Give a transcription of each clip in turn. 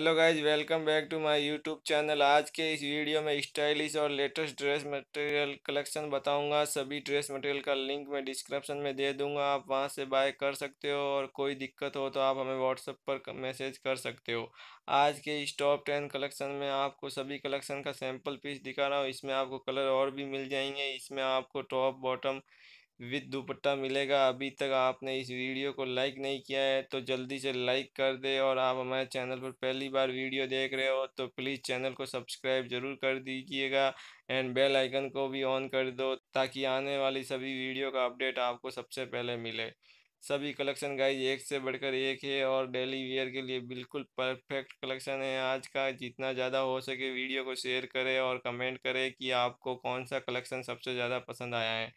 hello guys welcome back to my YouTube channel आज के इस वीडियो में स्टाइलिश और लेटेस्ट ड्रेस मटेरियल कलेक्शन बताऊंगा सभी ड्रेस मटेरियल का लिंक मैं डिस्क्रिप्शन में दे दूंगा आप वहां से बाय कर सकते हो और कोई दिक्कत हो तो आप हमें व्हाट्सएप पर मैसेज कर सकते हो आज के इस टॉप टेन कलेक्शन में आपको सभी कलेक्शन का सैम्पल पीस दिखा रहा हूँ इसमें आपको कलर और भी मिल जाएंगे इसमें आपको टॉप बॉटम विद दुपट्टा मिलेगा अभी तक आपने इस वीडियो को लाइक नहीं किया है तो जल्दी से लाइक कर दे और आप हमारे चैनल पर पहली बार वीडियो देख रहे हो तो प्लीज़ चैनल को सब्सक्राइब ज़रूर कर दीजिएगा एंड बेल आइकन को भी ऑन कर दो ताकि आने वाली सभी वीडियो का अपडेट आपको सबसे पहले मिले सभी कलेक्शन गाइज एक से बढ़कर एक है और डेली वेयर के लिए बिल्कुल परफेक्ट कलेक्शन है आज का जितना ज़्यादा हो सके वीडियो को शेयर करें और कमेंट करें कि आपको कौन सा कलेक्शन सबसे ज़्यादा पसंद आया है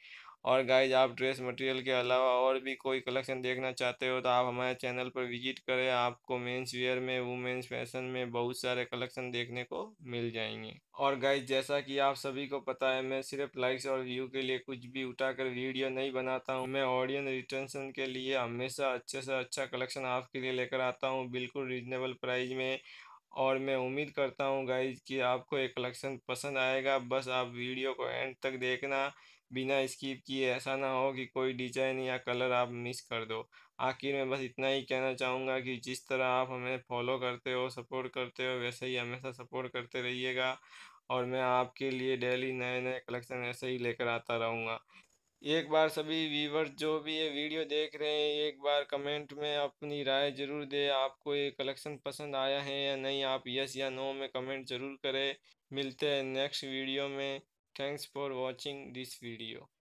और गाइज आप ड्रेस मटेरियल के अलावा और भी कोई कलेक्शन देखना चाहते हो तो आप हमारे चैनल पर विजिट करें आपको मेंस वेयर में वुमेंस फैशन में बहुत सारे कलेक्शन देखने को मिल जाएंगे और गाइज जैसा कि आप सभी को पता है मैं सिर्फ लाइक्स और व्यू के लिए कुछ भी उठाकर वीडियो नहीं बनाता हूँ मैं ऑडियन रिटर्नशन के लिए हमेशा अच्छे से अच्छा कलेक्शन आपके लिए लेकर आता हूँ बिल्कुल रिजनेबल प्राइस में और मैं उम्मीद करता हूँ गाइज कि आपको ये कलेक्शन पसंद आएगा बस आप वीडियो को एंड तक देखना बिना स्किप किए ऐसा ना हो कि कोई डिजाइन या कलर आप मिस कर दो आखिर में बस इतना ही कहना चाहूँगा कि जिस तरह आप हमें फॉलो करते हो सपोर्ट करते हो वैसे ही हमेशा सपोर्ट करते रहिएगा और मैं आपके लिए डेली नए नए कलेक्शन ऐसे ही लेकर आता रहूँगा एक बार सभी व्यूवर जो भी ये वीडियो देख रहे हैं एक बार कमेंट में अपनी राय ज़रूर दें आपको ये कलेक्शन पसंद आया है या नहीं आप यस या नो में कमेंट ज़रूर करें मिलते हैं नेक्स्ट वीडियो में thanks for watching this video